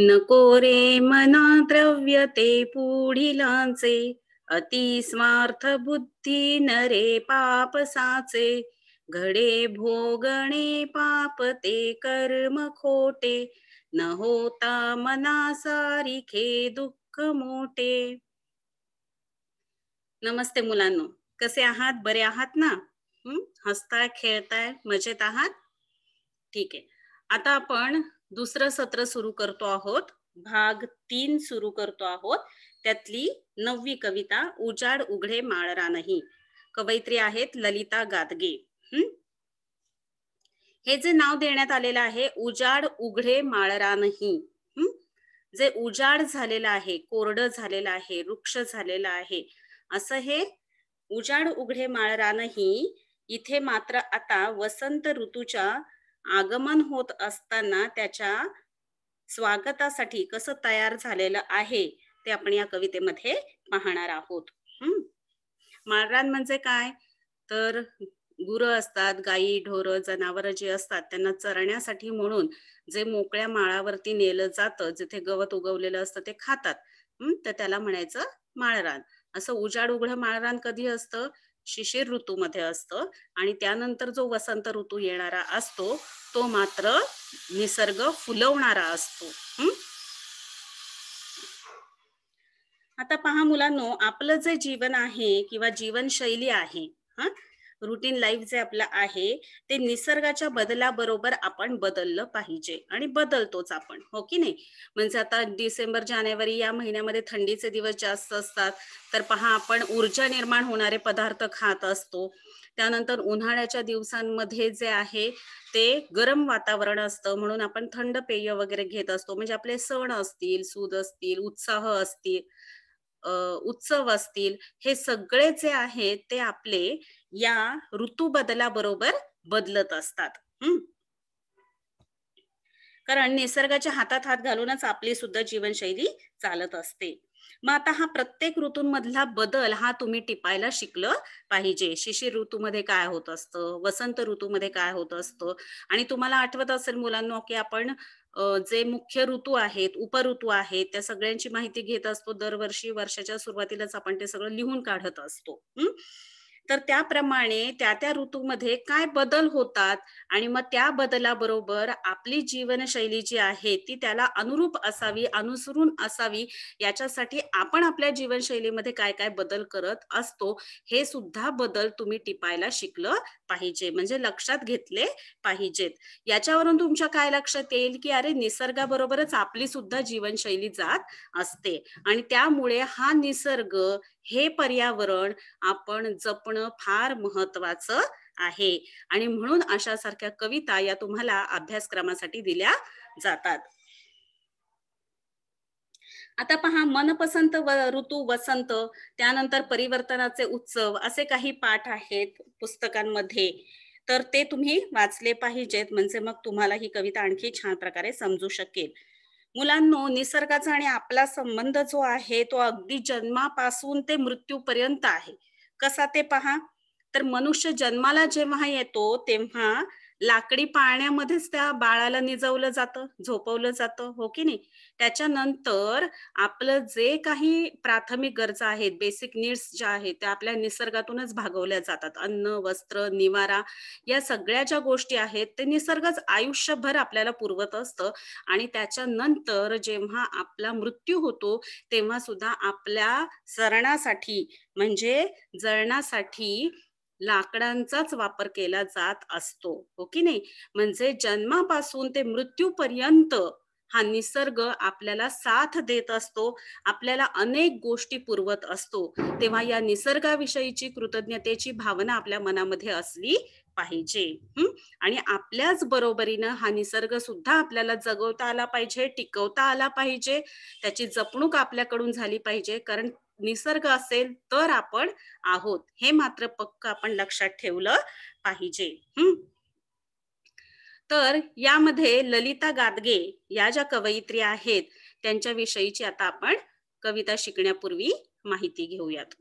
नको रे मना द्रव्य ते पुढिलांचे अति स्वार्थ बुद्धी नरे साचे, घडे भोगणे पाप ते कर्म खोटे न होता मना सारीखे दुःख मोठे नमस्ते मुलांनो कसे आहात बरे आहात ना हसताय खेळताय मजेत आहात ठीक आहे आता आपण दुसरं सत्र सुरू करतो आहोत भाग तीन सुरू करतो आहोत त्यातली नववी कविता उजाड उघडे माळरा नाही कवयित्री आहेत ललिता गादगे हे जे नाव देण्यात आलेलं आहे उजाड उघडे माळरा नाही जे उजाड झालेलं आहे कोरड झालेलं आहे वृक्ष झालेलं आहे असं हे उजाड उघडे माळरा नाही इथे मात्र आता वसंत ऋतूच्या आगमन होत असताना त्याच्या स्वागतासाठी कसं तयार झालेलं आहे ते आपण या कवितेमध्ये पाहणार आहोत माळरान म्हणजे काय तर गुरं असतात गायी ढोरं जनावर जे असतात त्यांना चरण्यासाठी म्हणून जे मोकळ्या माळावरती नेलं जातं जिथे गवत उगवलेलं असतं ते खातात हम्म तर त्याला म्हणायचं माळरान असं उजाड उघडं माळरान कधी असतं शिशिर मध्ये असतं आणि त्यानंतर जो वसंत ऋतू येणारा असतो तो मात्र निसर्ग फुलवणारा असतो आता पहा मुलांनो आपलं जे जीवन आहे किंवा जीवनशैली आहे हा रुटीन लाईफ जे आपलं आहे ते निसर्गाच्या बदलाबरोबर आपण बदललं पाहिजे आणि बदलतोच आपण हो की नाही म्हणजे आता डिसेंबर जानेवारी या महिन्यामध्ये थंडीचे दिवस जास्त असतात तर पहा आपण ऊर्जा निर्माण होणारे पदार्थ खात असतो त्यानंतर उन्हाळ्याच्या दिवसांमध्ये जे आहे ते गरम वातावरण असतं म्हणून आपण थंड पेय वगैरे घेत असतो म्हणजे आपले सण असतील सूद असतील उत्साह असतील उत्सव असतील हे सगळे जे आहे ते आपले या ऋतू बदलाबरोबर बदलत असतात कारण निसर्गाच्या हातात हात घालूनच आपली सुद्धा जीवनशैली चालत असते मग आता हा प्रत्येक ऋतूंमधला बदल हा तुम्ही टिपायला शिकलं पाहिजे शिशिर ऋतूमध्ये काय होत असतं वसंत ऋतूमध्ये काय होत असतं आणि तुम्हाला आठवत असेल मुलांना की आपण जे मुख्य ऋतू आहेत ऋतू आहेत त्या सगळ्यांची माहिती घेत असतो दरवर्षी वर्षाच्या सुरुवातीलाच आपण ते सगळं लिहून काढत असतो तर त्याप्रमाणे त्या त्या ऋतूमध्ये काय बदल होतात आणि मग त्या बदलाबरोबर आपली जीवनशैली जी आहे ती त्याला अनुरूप असावी अनुसरून असावी याच्यासाठी आपण आपल्या जीवनशैलीमध्ये काय काय बदल करत असतो हे सुद्धा बदल तुम्ही टिपायला शिकलं पाहिजे म्हणजे लक्षात घेतले पाहिजेत याच्यावरून तुमच्या काय लक्षात येईल की अरे निसर्गाबरोबरच आपली सुद्धा जीवनशैली जात असते आणि त्यामुळे हा निसर्ग हे पर्यावरण आपण जपणं फार महत्वाचं आहे आणि म्हणून अशा सारख्या कविता या तुम्हाला अभ्यासक्रमासाठी दिल्या जातात आता पहा मनपसंत ऋतू वसंत त्यानंतर परिवर्तनाचे उत्सव असे काही पाठ आहेत पुस्तकांमध्ये तर ते तुम्ही वाचले पाहिजेत म्हणजे मग तुम्हाला ही कविता आणखी छान प्रकारे समजू शकेल मुलांनो निसर्गाचा आणि आपला संबंध जो आहे तो अगदी जन्मापासून ते मृत्यूपर्यंत आहे कसा ते पहा तर मनुष्य जन्माला जेव्हा येतो तेव्हा लाकडी पाळण्यामध्येच त्या बाळाला निजवलं जातं झोपवलं जातं हो की नाही त्याच्यानंतर आपलं जे काही प्राथमिक गरजा आहेत बेसिक नीड्स ज्या आहेत त्या आपल्या निसर्गातूनच भागवल्या जातात अन्न वस्त्र निवारा या सगळ्या ज्या गोष्टी आहेत ते निसर्गच आयुष्यभर आपल्याला पुरवत असतं आणि त्याच्यानंतर जेव्हा आपला मृत्यू होतो तेव्हा सुद्धा आपल्या सरणासाठी म्हणजे जळणासाठी लाकडांचाच वापर केला जात असतो हो की नाही म्हणजे जन्मापासून ते मृत्यूपर्यंत हा निसर्ग आपल्याला साथ देत असतो आपल्याला अनेक गोष्टी पुरवत असतो तेव्हा या निसर्गाविषयीची कृतज्ञतेची भावना आपल्या मनामध्ये असली पाहिजे आणि आपल्याच बरोबरीनं हा निसर्ग सुद्धा आपल्याला जगवता आला पाहिजे टिकवता आला पाहिजे त्याची जपणूक आपल्याकडून झाली पाहिजे कारण निसर्ग असेल तर आपण आहोत हे मात्र पक्क आपण लक्षात ठेवलं पाहिजे हम्म तर यामध्ये ललिता गादगे या ज्या कवयित्री आहेत त्यांच्याविषयीची आता आपण कविता शिकण्यापूर्वी माहिती घेऊयात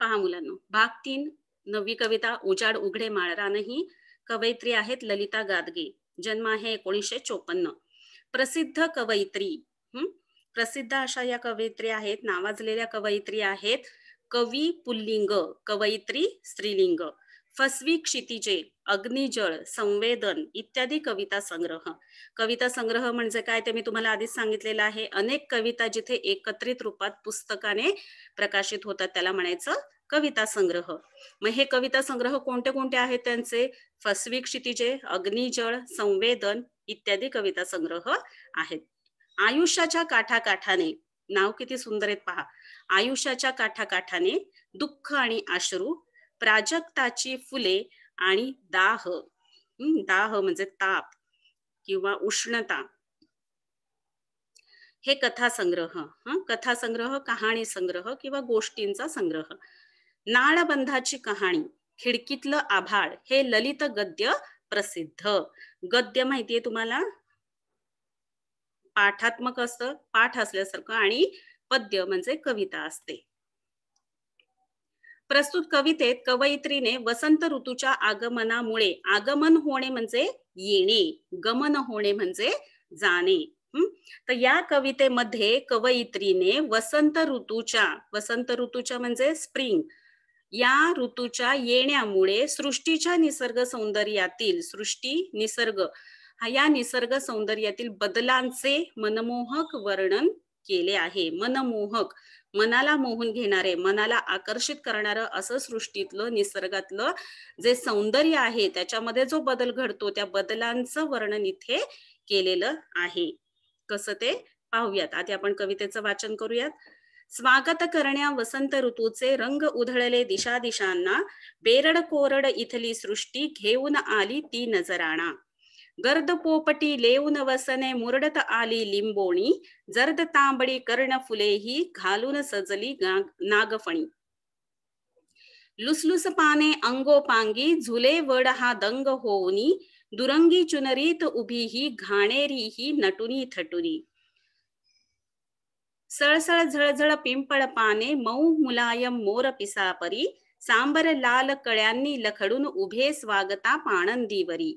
पहा मुलांना भाग तीन नवी कविता उजाड उघडे माळरानही कवयित्री आहेत ललिता गादगे जन्म आहे एकोणीसशे चोपन्न प्रसिद्ध कवयित्री प्रसिद्ध अशा या कवयित्री आहेत नावाजलेल्या कवयित्री आहेत कवी पुल्लिंग कवयित्री स्त्रीलिंग फसवी क्षितिजे अग्निजळ संवेदन इत्यादी कविता संग्रह कविता संग्रह म्हणजे काय ते मी तुम्हाला आधीच सांगितलेलं आहे अनेक कविता जिथे एकत्रित रूपात पुस्तकाने प्रकाशित होतात त्याला म्हणायचं कविता संग्रह मग हे कविता संग्रह कोणते कोणते आहेत त्यांचे फसवी क्षितिजे अग्निजळ संवेदन इत्यादी कविता संग्रह आहेत आयुष्याच्या काठाकाठाने नाव किती सुंदर आहेत पहा आयुष्याच्या काठाकाठाने दुःख आणि आश्रू प्राजक्ताची फुले आणि दाह दाह म्हणजे ताप किंवा उष्णता हे कथा संग्रह? कहाणी संग्रह किंवा गोष्टींचा संग्रह नाळबंधाची कहाणी खिडकीतलं आभाळ हे ललित गद्य प्रसिद्ध गद्य माहितीये तुम्हाला पाठात्मक असतं पाठ असल्यासारखं आणि पद्य म्हणजे कविता असते प्रस्तुत कवितेत कवयित्रीने वसंत ऋतूच्या आगमनामुळे आगमन होणे म्हणजे येणे गमन होणे म्हणजे जाणे तर या कवितेमध्ये कवयित्रीने वसंत ऋतूच्या वसंत ऋतूच्या म्हणजे स्प्रिंग या ऋतूच्या येण्यामुळे सृष्टीच्या निसर्ग सौंदर्यातील सृष्टी निसर्ग या निसर्ग सौंदर्यातील बदलांचे मनमोहक वर्णन केले आहे मनमोहक मनाला मोहून घेणारे मनाला आकर्षित करणारं असं सृष्टीतलं निसर्गातलं जे सौंदर्य आहे त्याच्यामध्ये जो बदल घडतो त्या बदलांचं वर्णन इथे केलेलं आहे कसं ते पाहूयात आधी आपण कवितेचं वाचन करूयात स्वागत करण्या वसंत ऋतूचे रंग उधळले दिशा दिशांना बेरड कोरड इथली सृष्टी घेऊन आली ती नजराणा गर्द पोपटी लेऊन वसने मुरडत आली लिंबोणी जर्द तांबडी कर्ण फुले ही घालून सजली नागफणी लुसलुस पाने अंगोपांगी झुले वड हा दंग होऊनी दुरंगी चुनरीत उभी ही घाणेरी ही नटुनी थटुनी सळसळ झळझळ पिंपळ पाने मऊ मुलायम मोर पिसापरी सांबर लाल कळ्यांनी लखडून उभे स्वागता पाणंदीवरी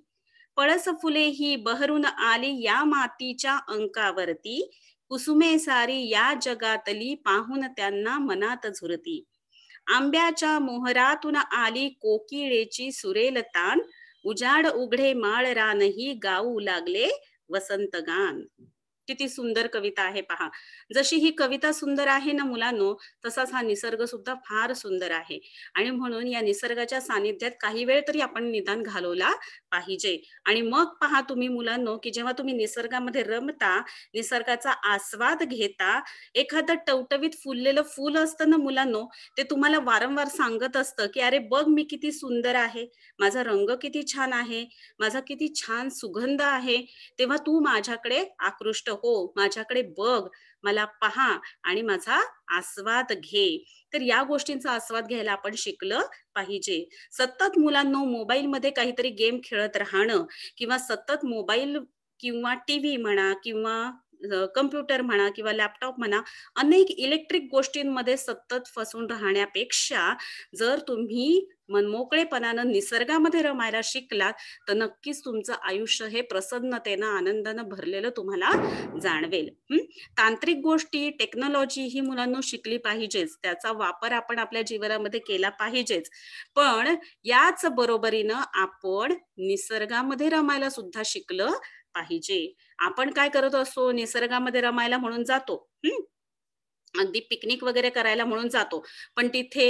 पळस फुले ही बहरून आली या मातीच्या अंकावरती कुसुमे सारी या जगातली पाहून त्यांना मनात झुरती आंब्याच्या मोहरातून आली कोकिळेची सुरेल ताण उजाड उघडे माळ रानही गाऊ लागले वसंत किती सुंदर कविता आहे पहा जशी ही कविता सुंदर आहे ना मुलांनो तसाच हा निसर्ग सुद्धा फार सुंदर आहे आणि म्हणून या निसर्गाच्या सानिध्यात काही वेळ तरी आपण निदान घालवला पाहिजे आणि मग पहा तुम्ही मुलांनो की जेव्हा तुम्ही निसर्गामध्ये रमता निसर्गाचा आस्वाद घेता एखादं टवटवीत फुललेलं फुल असतं ना मुलांनो ते तुम्हाला वारंवार सांगत असतं की अरे बघ मी किती सुंदर आहे माझा रंग किती छान आहे माझा किती छान सुगंध आहे तेव्हा तू माझ्याकडे आकृष्ट हो माझ्याकडे बघ मला पहा आणि माझा आस्वाद घे तर या गोष्टींचा आस्वाद घ्यायला आपण शिकलं पाहिजे सतत मुलांना मध्ये काहीतरी गेम खेळत राहणं किंवा सतत मोबाईल किंवा टीव्ही म्हणा किंवा कम्प्युटर म्हणा किंवा लॅपटॉप म्हणा अनेक इलेक्ट्रिक गोष्टींमध्ये सतत फसून राहण्यापेक्षा जर तुम्ही मनमोकळेपणानं निसर्गामध्ये रमायला शिकलात तर नक्कीच तुमचं आयुष्य हे प्रसन्नतेनं आनंदानं भरलेलं तुम्हाला जाणवेल तांत्रिक गोष्टी टेक्नॉलॉजी ही मुलांना शिकली पाहिजेच त्याचा वापर आपण आपल्या जीवनामध्ये केला पाहिजेच पण याच बरोबरीनं आपण निसर्गामध्ये रमायला सुद्धा शिकलं पाहिजे आपण काय करत असतो निसर्गामध्ये रमायला म्हणून जातो अगदी पिकनिक वगैरे करायला म्हणून जातो पण तिथे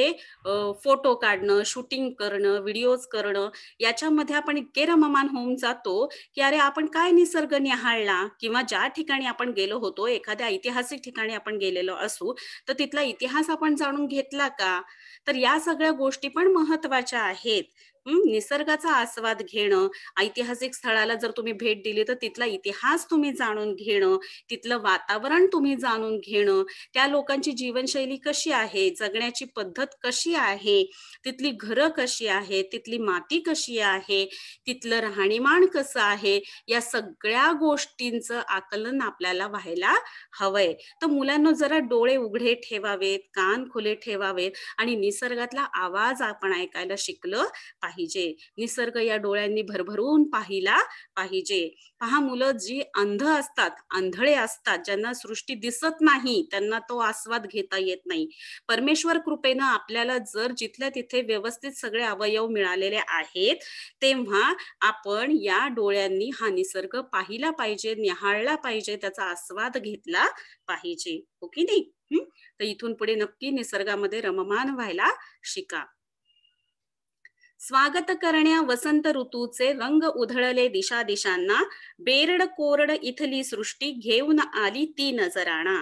फोटो काढणं शूटिंग करणं व्हिडिओज करणं याच्यामध्ये आपण इतके रममान होऊन जातो की अरे आपण काय निसर्ग निहाळला किंवा ज्या ठिकाणी आपण गेलो होतो एखाद्या ऐतिहासिक ठिकाणी आपण गेलेलो असू तर तिथला इतिहास आपण जाणून घेतला का तर या सगळ्या गोष्टी पण महत्वाच्या आहेत निसर्गाचा आस्वाद घेणं ऐतिहासिक स्थळाला जर तुम्ही भेट दिली तर तिथला इतिहास तुम्ही जाणून घेणं तिथलं वातावरण तुम्ही जाणून घेणं त्या लोकांची जीवनशैली कशी आहे जगण्याची पद्धत कशी आहे तिथली घरं कशी आहे तिथली माती कशी आहे तिथलं राहणीमान कसं आहे या सगळ्या गोष्टींचं आकलन आपल्याला व्हायला हवंय तर मुलांना जरा डोळे उघडे ठेवावेत कान खुले ठेवावेत आणि निसर्गातला आवाज आपण ऐकायला शिकलं पाहिजे पाहिजे निसर्ग या डोळ्यांनी भरभरून पाहिला पाहिजे पहा मुलं जी अंध असतात आंधळे असतात ज्यांना सृष्टी दिसत नाही त्यांना तो आस्वाद घेता येत नाही परमेश्वर कृपेनं आपल्याला जर जिथल्या तिथे व्यवस्थित सगळे अवयव मिळालेले आहेत तेव्हा आपण या डोळ्यांनी हा निसर्ग पाहिला पाहिजे निहाळला पाहिजे त्याचा आस्वाद घेतला पाहिजे ओके हो नाही तर इथून पुढे नक्की निसर्गामध्ये रममान व्हायला शिका स्वागत करण्या वसंत ऋतूचे रंग उधळले दिशा दिशांना बेरड कोरड इथली सृष्टी घेऊन आली ती नजराणा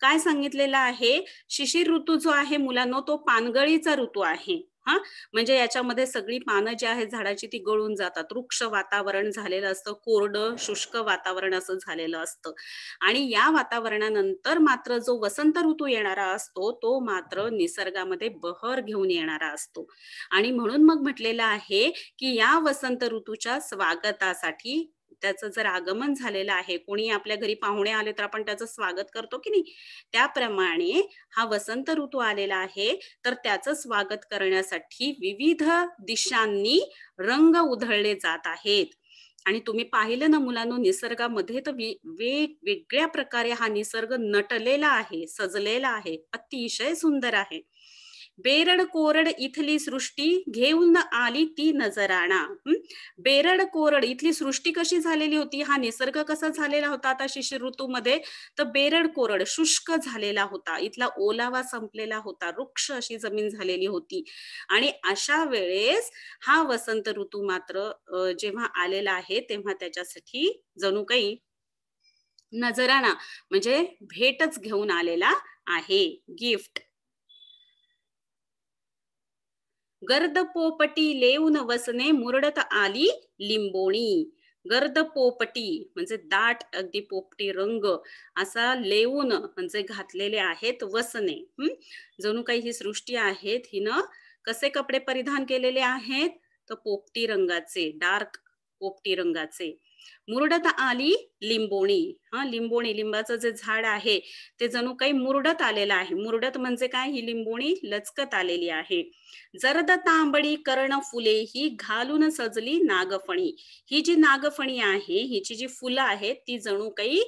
काय सांगितलेलं आहे शिशिर ऋतू जो आहे मुलांनो तो पानगळीचा ऋतू आहे हा म्हणजे याच्यामध्ये सगळी पानं जी आहेत झाडाची ती गळून जातात वृक्ष वातावरण झालेलं असतं कोरडं शुष्क वातावरण असं झालेलं असतं आणि या वातावरणानंतर मात्र जो वसंत ऋतू येणारा असतो तो मात्र निसर्गामध्ये बहर घेऊन येणारा असतो आणि म्हणून मग म्हटलेलं आहे की या वसंत ऋतूच्या स्वागतासाठी त्याचं जर आगमन झालेलं आहे कोणी आपल्या घरी पाहुणे आले तर आपण त्याचं स्वागत करतो की नाही त्याप्रमाणे हा वसंत ऋतू आलेला आहे तर त्याचं स्वागत करण्यासाठी विविध दिशांनी रंग उधळले जात आहेत आणि तुम्ही पाहिलं ना मुलांनो निसर्गामध्ये तर वेगवेगळ्या प्रकारे हा निसर्ग नटलेला आहे सजलेला आहे अतिशय सुंदर आहे बेरड कोरड इथली सृष्टी घेऊन आली ती नजराणा बेरड कोरड इथली सृष्टी कशी झालेली होती हा निसर्ग कसा झालेला होता आता शिशिर ऋतूमध्ये तर बेरड कोरड शुष्क झालेला होता इथला ओलावा संपलेला होता वृक्ष अशी जमीन झालेली होती आणि अशा वेळेस हा वसंत ऋतू मात्र जेव्हा आलेला आहे तेव्हा त्याच्यासाठी जणू काही नजराणा म्हणजे भेटच घेऊन आलेला आहे गिफ्ट गर्द पोपटी लेऊन वसने मुरडत आली लिंबोणी गर्द पोपटी म्हणजे दाट अगदी पोपटी रंग असा लेऊन म्हणजे घातलेले आहेत वसने हम्म जणू काही ही सृष्टी आहेत हिनं कसे कपडे परिधान केलेले आहेत तर पोपटी रंगाचे डार्क पोपटी रंगाचे मुरडत आली लिंबोणी हा लिंबोणी लिंबाचं जे झाड आहे ते जणू काही मुरडत आलेलं आहे मुरडत म्हणजे काय ही लिंबोणी लचकत आलेली आहे जरद तांबडी कर्ण फुले ही घालून सजली नागफणी ही जी नागफणी आहे हिची जी फुलं आहेत ती जणू काही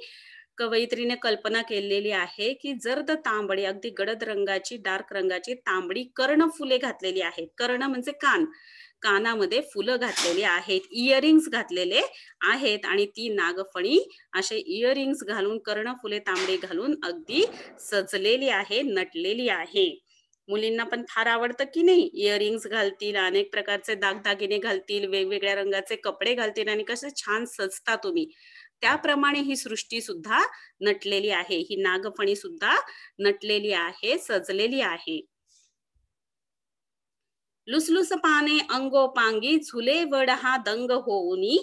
कवयित्रीने कल्पना केलेली आहे की जर्द तांबडी अगदी गडद रंगाची डार्क रंगाची तांबडी कर्ण फुले घातलेली आहेत कर्ण म्हणजे कान कानामध्ये फुलं घातलेली आहेत इयरिंग्स घातलेले आहेत आणि ती नागफणी असे इयरिंग्स घालून कर्ण फुले तांबडे घालून अगदी सजलेली आहे नटलेली आहे मुलींना पण फार आवडतं की नाही इयरिंग्स घालतील अनेक प्रकारचे दागदागिने घालतील वेगवेगळ्या रंगाचे कपडे घालतील आणि कसे छान सजता तुम्ही त्याप्रमाणे ही सृष्टी सुद्धा नटलेली आहे ही नागफणी सुद्धा नटलेली आहे सजलेली आहे लुसलुस पाने अंगोपांगी झुले वड हा दंग होऊनी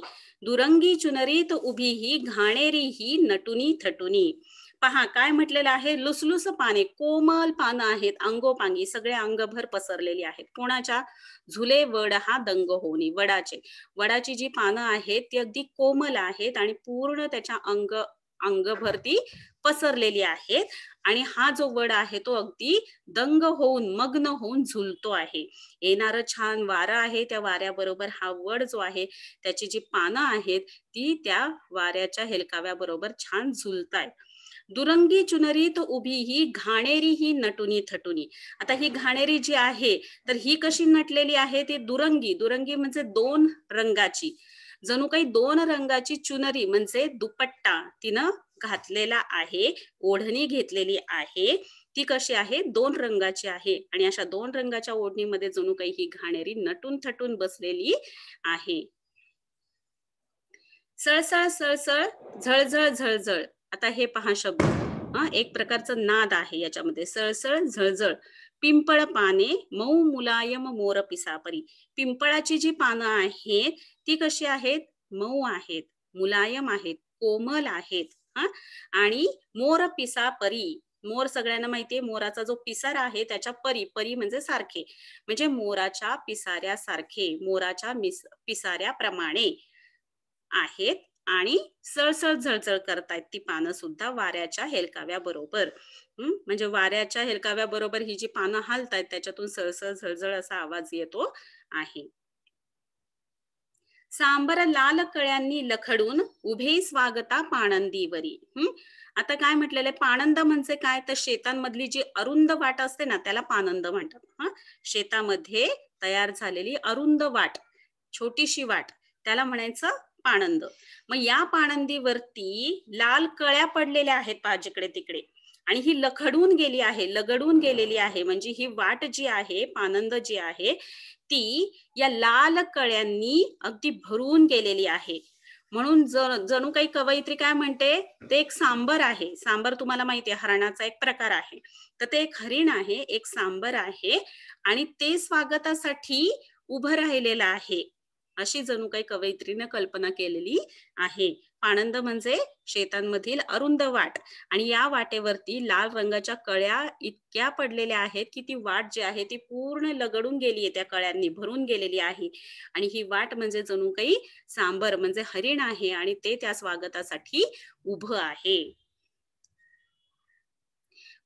दुरंगी चुनरीत उभी ही घाणेरी ही नटुनी थटुनी पहा काय म्हटलेलं आहे लुसलुस पाने कोमल पानं आहेत अंगोपांगी सगळे अंगभर पसरलेली आहेत कोणाच्या झुले वड हा दंग होणे वडाचे वडाची जी पानं आहेत ती अगदी कोमल आहेत आणि पूर्ण त्याच्या अंग अंगभर ती पसरलेली आहेत आणि हा जो वड आहे तो अगदी दंग होऊन मग्न होऊन झुलतो आहे येणार छान वारा आहे त्या वाऱ्याबरोबर हा वड जो आहे त्याची जी पानं आहेत ती त्या वाऱ्याच्या हेलकाव्याबरोबर छान झुलतायत दुरंगी चुनरी तो उभी ही घाणेरी ही नटुनी थटुनी आता ही घाणेरी जी आहे तर ही कशी नटलेली आहे ती दुरंगी दुरंगी म्हणजे दोन रंगाची जणू काही दोन रंगाची चुनरी म्हणजे दुपट्टा तिनं घातलेला आहे ओढणी घेतलेली आहे ती कशी आहे दोन रंगाची आहे आणि अशा दोन रंगाच्या ओढणीमध्ये जणू काही ही घाणेरी नटून थटून बसलेली आहे सळसळ सळसळ झळझळ झळझळ आता हे पहा शब्द एक प्रकारचं नाद आहे याच्यामध्ये सळसळ झळझळ पिंपळ पाने मऊ मुलायम मोर पिसापरी पिंपळाची जी पानं आहेत ती कशी आहेत मऊ आहेत मुलायम आहेत कोमल आहेत हा आणि मोर पिसापरी मोर सगळ्यांना माहितीये मोराचा जो पिसारा आहे त्याच्या परी परी म्हणजे सारखे म्हणजे मोराच्या पिसाऱ्यासारखे मोराच्या पिसाऱ्याप्रमाणे आहेत आणि सळसळ झळझळ करतायत ती पानं सुद्धा वाऱ्याच्या हेलकाव्या बरोबर म्हणजे वाऱ्याच्या बरोबर ही जी पानं हालतायत त्याच्यातून सळसळ झळझळ असा आवाज येतो आहे सांबर लाल कळ्यांनी लखडून उभे स्वागता पाणंदीवरी हम्म आता काय म्हटलेलं आहे पाणंद म्हणजे काय तर शेतांमधली जी अरुंद वाट असते ना त्याला पानंद म्हणतात हा शेतामध्ये तयार झालेली अरुंद वाट छोटीशी वाट त्याला म्हणायचं पाणंद मग या पाणंदीवरती लाल कळ्या पडलेल्या आहेत पाजीकडे तिकडे आणि ही लखडून गेली आहे लगडून गेलेली आहे म्हणजे ही वाट जी आहे पानंद जी आहे ती या लाल कळ्यांनी अगदी भरून गेलेली आहे म्हणून जणू काही कवयित्री काय म्हणते ते एक सांबर आहे सांबर तुम्हाला माहिती आहे हरणाचा एक प्रकार आहे तर ते एक हरिण आहे एक सांबर आहे आणि ते स्वागतासाठी उभं राहिलेलं आहे अशी जणू काही कवयित्रीनं कल्पना केलेली आहे आनंद म्हणजे शेतांमधील अरुंद वाट आणि या वाटेवरती लाल रंगाच्या कळ्या इतक्या पडलेल्या आहेत की ती वाट जी आहे ती पूर्ण लगडून गेली आहे त्या कळ्यांनी भरून गेलेली आहे आणि ही वाट म्हणजे जणू काही सांबर म्हणजे हरिण आहे आणि ते त्या स्वागतासाठी उभं आहे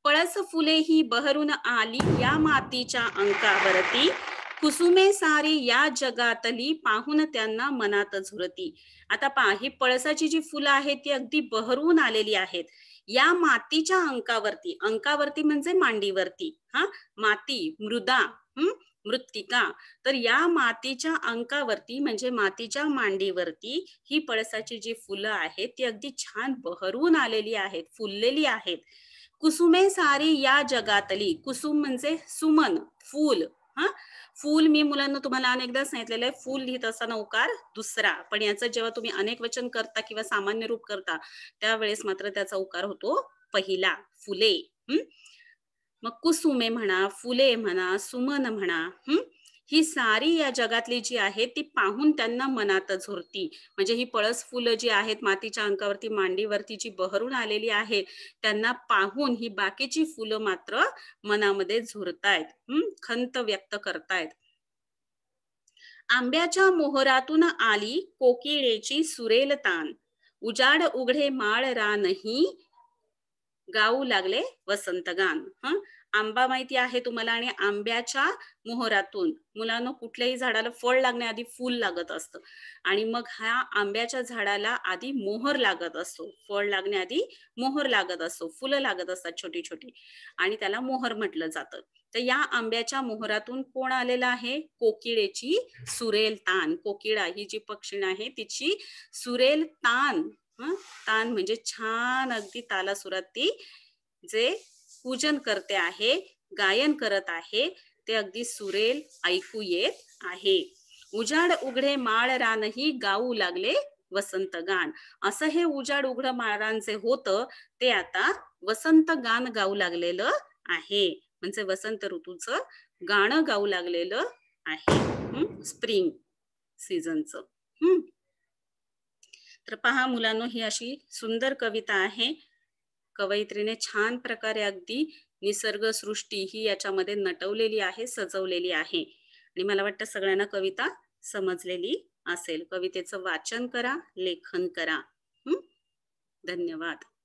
पळस फुले ही बहरून आली या मातीच्या अंकावरती कुसुमे सारी या जगातली पाहून त्यांना मनात झुरती आता पहा ही पळसाची जी फुलं आहेत ती अगदी बहरून आलेली आहेत या मातीच्या अंकावरती अंकावरती म्हणजे मांडीवरती हा माती मृदा हम्म मृत्तिका तर या मातीच्या अंकावरती म्हणजे मातीच्या मांडीवरती ही पळसाची जी फुलं आहेत ती अगदी छान बहरून आलेली आहेत फुललेली आहेत कुसुमे सारी या जगातली कुसुम म्हणजे सुमन फूल हा फूल मी मुलांना तुम्हाला अनेकदा सांगितलेलं आहे फूल लिहित असताना उकार दुसरा पण याचं जेव्हा तुम्ही अनेक वचन करता किंवा सामान्य रूप करता त्यावेळेस मात्र त्याचा उकार होतो पहिला फुले हम्म मग कुसुमे म्हणा फुले म्हणा सुमन म्हणा हम्म ही सारी या जगातली जी आहे ती पाहून त्यांना मनात होती म्हणजे ही पळस फुलं जी आहेत मातीच्या अंकावरती मांडीवरती जी बहरून आलेली आहेत त्यांना पाहून ही बाकीची फुलं मात्र मनामध्ये झुरतायत खंत व्यक्त करतायत आंब्याच्या मोहरातून आली कोकिळेची सुरेल तान उजाड उघडे माळ रानही गाऊ लागले वसंतगान हा आंबा माहिती आहे तुम्हाला आणि आंब्याच्या मोहरातून मुलांना कुठल्याही झाडाला फळ लागण्याआधी फुल लागत असतं आणि मग ह्या आंब्याच्या झाडाला आधी मोहर लागत असतो फळ लागण्याआधी मोहर लागत असतो फुलं लागत असतात छोटी छोटी आणि त्याला मोहर म्हटलं जातं तर या आंब्याच्या मोहरातून कोण आलेला आहे कोकिळेची सुरेल तान कोकिळा ही जी पक्षीण आहे तिची सुरेल तान तान म्हणजे छान अगदी तालासुरात ती जे पूजन करते आहे गायन करत आहे ते अगदी सुरेल ऐकू येत आहे उजाड उघडे माळ रानही गाऊ लागले वसंत गान असं हे उजाड उघड माळांचे होतं ते आता वसंत गान गाऊ लागलेलं आहे म्हणजे वसंत ऋतूचं गाणं गाऊ लागलेलं आहे स्प्रिंग हम्म तर पहा मुलांनो ही अशी सुंदर कविता आहे कवयित्रीने छान प्रकारे अगदी निसर्गसृष्टी ही याच्यामध्ये नटवलेली आहे सजवलेली आहे आणि मला वाटतं सगळ्यांना कविता समजलेली असेल कवितेचं वाचन करा लेखन करा धन्यवाद